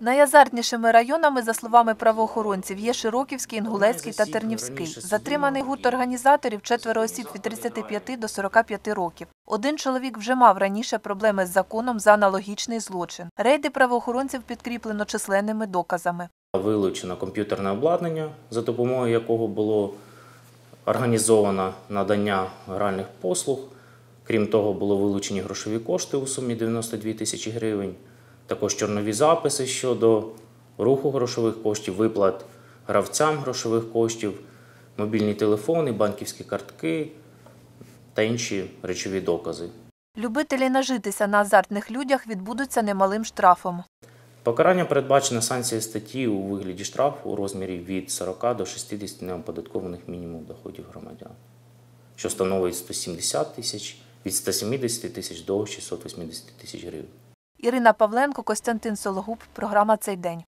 Найазартнішими районами, за словами правоохоронців, є Широківський, Інгулецький та Тернівський. Затриманий гурт організаторів четверо осіб від 35 до 45 років. Один чоловік вже мав раніше проблеми з законом за аналогічний злочин. Рейди правоохоронців підкріплено численними доказами. Вилучено комп'ютерне обладнання, за допомогою якого було організовано надання гральних послуг. Крім того, було вилучені грошові кошти у сумі 92 тисячі гривень також чорнові записи щодо руху грошових коштів, виплат гравцям грошових коштів, мобільні телефони, банківські картки та інші речові докази. Любителі нажитися на азартних людях відбудуться немалим штрафом. Покарання передбачено санкція статті у вигляді штрафу у розмірі від 40 до 60 неоподаткованих мінімум доходів громадян, що становить 170 тисяч від 170 тисяч до 680 тисяч гривень. Ірина Павленко, Костянтин Сологуб. Програма цей день.